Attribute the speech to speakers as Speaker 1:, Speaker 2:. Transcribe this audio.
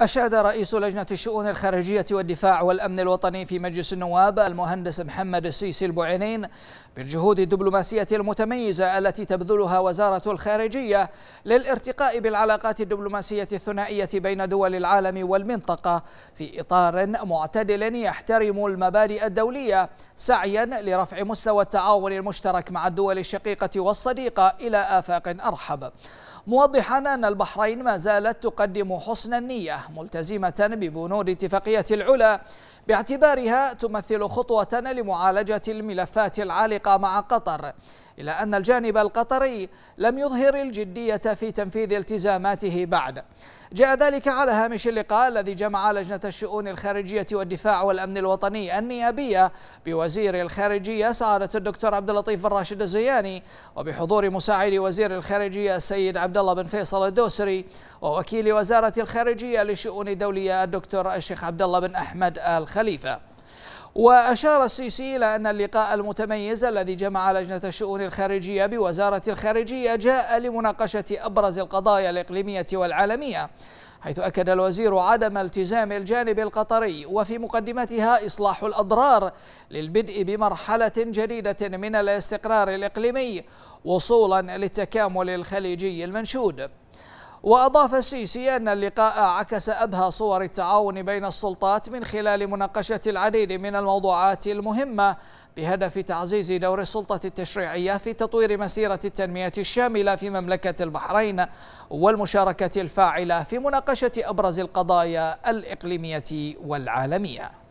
Speaker 1: أشاد رئيس لجنة الشؤون الخارجية والدفاع والأمن الوطني في مجلس النواب المهندس محمد السيسي البعينين بالجهود الدبلوماسية المتميزة التي تبذلها وزارة الخارجية للارتقاء بالعلاقات الدبلوماسية الثنائية بين دول العالم والمنطقة في إطار معتدل يحترم المبادئ الدولية سعيا لرفع مستوى التعاون المشترك مع الدول الشقيقة والصديقة إلى آفاق أرحب موضحا أن البحرين ما زالت تقدم حسن النية ملتزمة ببنود اتفاقية العلا باعتبارها تمثل خطوة لمعالجة الملفات العالقة مع قطر إلا أن الجانب القطري لم يظهر الجدية في تنفيذ التزاماته بعد جاء ذلك على هامش اللقاء الذي جمع لجنة الشؤون الخارجية والدفاع والأمن الوطني النيابية بوزير الخارجية سعادة الدكتور عبد اللطيف الراشد الزياني وبحضور مساعد وزير الخارجية السيد عبد الله بن فيصل الدوسري ووكيل وزارة الخارجية للشؤون الدولية الدكتور الشيخ عبد الله بن أحمد الخارجية الخليفة وأشار السيسي إلى أن اللقاء المتميز الذي جمع لجنة الشؤون الخارجية بوزارة الخارجية جاء لمناقشة أبرز القضايا الإقليمية والعالمية حيث أكد الوزير عدم التزام الجانب القطري وفي مقدمتها إصلاح الأضرار للبدء بمرحلة جديدة من الاستقرار الإقليمي وصولا للتكامل الخليجي المنشود وأضاف السيسي أن اللقاء عكس أبهى صور التعاون بين السلطات من خلال مناقشة العديد من الموضوعات المهمة بهدف تعزيز دور السلطة التشريعية في تطوير مسيرة التنمية الشاملة في مملكة البحرين والمشاركة الفاعلة في مناقشة أبرز القضايا الإقليمية والعالمية